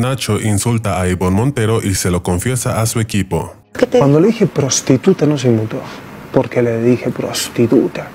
Nacho insulta a Ivonne Montero y se lo confiesa a su equipo. Cuando le dije prostituta no se inmutó, porque le dije prostituta.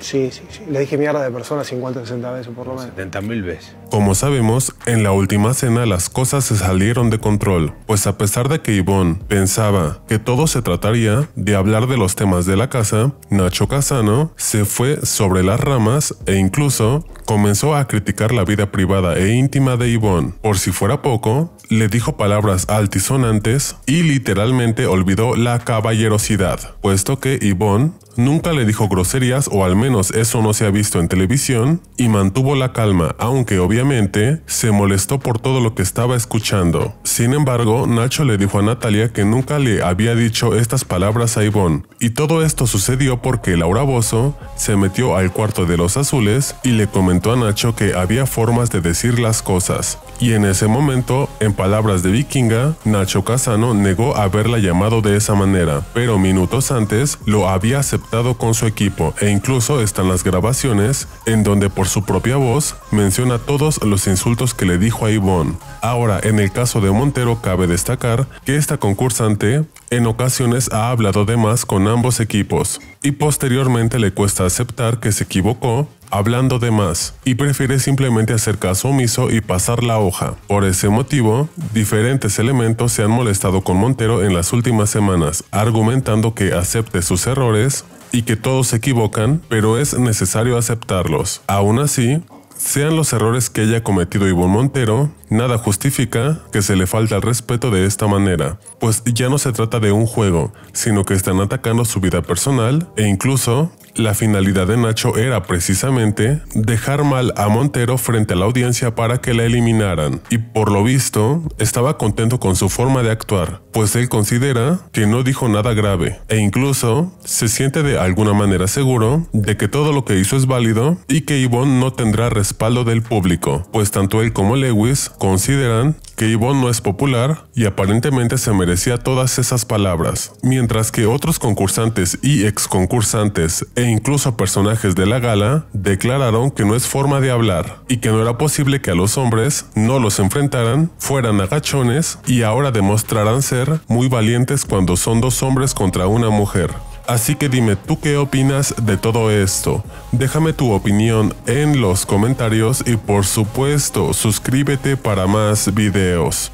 Sí, sí, sí. Le dije mierda de persona 50, 60 veces por lo menos. 70 mil veces. Como sabemos, en la última cena las cosas se salieron de control, pues a pesar de que Ivonne pensaba que todo se trataría de hablar de los temas de la casa, Nacho Casano se fue sobre las ramas e incluso comenzó a criticar la vida privada e íntima de Yvonne. Por si fuera poco, le dijo palabras altisonantes y literalmente olvidó la caballerosidad, puesto que Yvonne nunca le dijo groserías o al menos eso no se ha visto en televisión y mantuvo la calma, aunque obviamente se molestó por todo lo que estaba escuchando. Sin embargo, Nacho le dijo a Natalia que nunca le había dicho estas palabras a Ivonne y todo esto sucedió porque Laura Bozo se metió al cuarto de los azules y le comenzó a Nacho que había formas de decir las cosas, y en ese momento, en palabras de Vikinga, Nacho Casano negó haberla llamado de esa manera, pero minutos antes lo había aceptado con su equipo e incluso están las grabaciones en donde por su propia voz menciona todos los insultos que le dijo a Ivonne. Ahora, en el caso de Montero cabe destacar que esta concursante en ocasiones ha hablado de más con ambos equipos y posteriormente le cuesta aceptar que se equivocó hablando de más y prefiere simplemente hacer caso omiso y pasar la hoja. Por ese motivo, diferentes elementos se han molestado con Montero en las últimas semanas, argumentando que acepte sus errores y que todos se equivocan, pero es necesario aceptarlos. Aún así, sean los errores que haya cometido Ivonne Montero, nada justifica que se le falte al respeto de esta manera, pues ya no se trata de un juego, sino que están atacando su vida personal e incluso la finalidad de Nacho era precisamente dejar mal a Montero frente a la audiencia para que la eliminaran, y por lo visto estaba contento con su forma de actuar, pues él considera que no dijo nada grave, e incluso se siente de alguna manera seguro de que todo lo que hizo es válido y que Yvonne no tendrá respaldo del público, pues tanto él como Lewis consideran que Yvonne no es popular y aparentemente se merecía todas esas palabras, mientras que otros concursantes y ex concursantes e incluso personajes de la gala declararon que no es forma de hablar y que no era posible que a los hombres no los enfrentaran, fueran agachones y ahora demostrarán ser muy valientes cuando son dos hombres contra una mujer. Así que dime tú qué opinas de todo esto. Déjame tu opinión en los comentarios y por supuesto suscríbete para más videos.